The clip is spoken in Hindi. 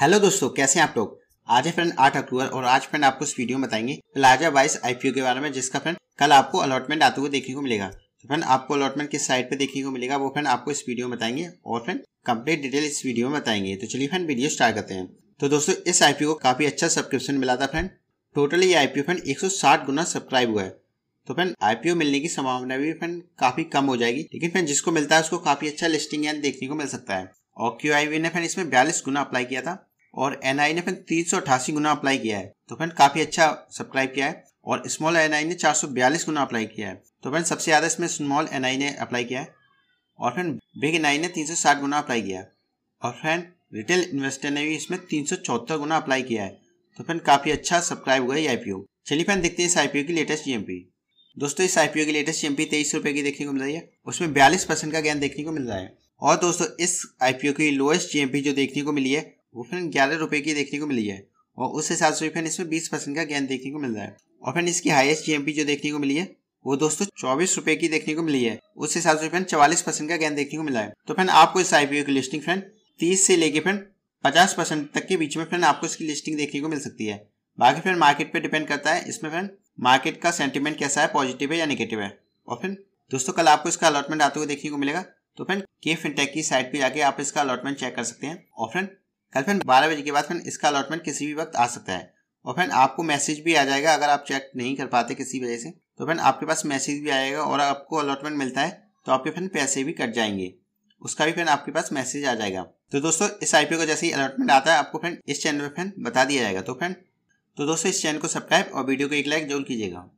हेलो दोस्तों कैसे हैं आप लोग आज है फ्रेंड आठ अक्टूबर और आज फ्रेंड आपको इस वीडियो में बताएंगे प्लाजा बाइस आईपीओ के बारे में जिसका फ्रेंड कल आपको अलॉटमेंट आते हुए देखने को मिलेगा तो फ्रेंड आपको अलॉटमेंट किस साइट पे देखने को मिलेगा वो फ्रेंड आपको इस वीडियो में बताएंगे और फ्रेंड कम्प्लीट डिटेल इस वीडियो में बताएंगे तो चलिए फ्रेंड वीडियो स्टार्ट करते हैं तो दोस्तों इस आईपीओ को काफी अच्छा सब्सक्रिप्शन मिला था फ्रेंड टोटल ये आई फ्रेंड एक गुना सब्सक्राइब हुआ है तो फ्रेंड आईपीओ मिलने की संभावना भी फ्रेंड काफी कम हो जाएगी लेकिन फ्रेंड जिसको मिलता है उसको काफी अच्छा लिस्टिंग देखने को मिल सकता है और क्यू आई ने फ्रेंड इसमें बयालीस गुना अप्लाई किया था और एन ने फ्रेंड तीन सौ अठासी गुना अप्लाई किया है तो फ्रेंड काफी अच्छा सब्सक्राइब किया है और स्मॉल एन आई ने चार सौ बयालीस गुना अप्लाई किया है तो फ्रेंड सबसे ज़्यादा इसमें स्मॉल एन ने अप्लाई किया है और फ्रेंड बिग एन आई ने तीन सौ साठ गुना अप्लाई किया है और फ्रेंड रिटेल इन्वेस्टर ने भी इसमें तीन सौ चौहत्तर गुना अप्लाई किया है तो फ्रेंड काफ़ी अच्छा सब्सक्राइब हुआ ये आईपीओ चलिए फ्रेंड देखते हैं इस आईपीओ की लेटेस्ट जीएमपी दोस्तों इस आईपीओ की लेटेस्ट जीएमपी तेईस रुपए की देखने को मिल रही है उसमें बयालीस परसेंट का गेन देखने को मिल रहा है और दोस्तों इस आईपीओ की लोएस्ट जीएमपी जो देखने को मिली है वो फिर ग्यारह रुपए की देखने को मिली है और उस हिसाब से फिर इसमें बीस परसेंट का गेंद देखने को मिल रहा है और फिर इसकी हाईएस्ट जीएमपी जो देखने को मिली है वो दोस्तों चौबीस रुपए की देखने को मिली है उस हिसाब से फिर चवालीस परसेंट का गेंद देखने को मिला है तो फिर आपको इस आईपीओ की लिस्टिंग फ्रेंड तीस से लेके फिर पचास परसेंट तक के बीच में फिर आपको इसकी लिस्टिंग देखने को मिल सकती है बाकी फिर मार्केट पे डिपेंड करता है इसमें फिर मार्केट का सेंटिमेंट कैसा है पॉजिटिव है या नेगेटिव है और फिर दोस्तों कल आपको इसका अलॉटमेंट आते हुए देखने को मिलेगा तो फ्रेंड के फिनटेक की साइट पे जाके आप इसका अलॉटमेंट चेक कर सकते हैं और फ्रेंड कल फ्रेंड बारह बजे के बाद फ्रेंड इसका अलॉटमेंट किसी भी वक्त आ सकता है और फ्रेंड आपको मैसेज भी आ जाएगा अगर आप चेक नहीं कर पाते किसी वजह से तो फ्रेंड आपके पास मैसेज भी आएगा और आपको अलॉटमेंट मिलता है तो आपके फ्रेंड पैसे भी कट जाएंगे उसका भी फ्रेंड आपके पास मैसेज आ जाएगा तो दोस्तों इस आईपीओ का जैसे ही अलॉटमेंट आता है आपको फ्रेंड इस चैनल पर फ्रेंड बता दिया जाएगा तो फ्रेंड तो दोस्तों इस चैनल को सब्सक्राइब और वीडियो को एक लाइक जरूर कीजिएगा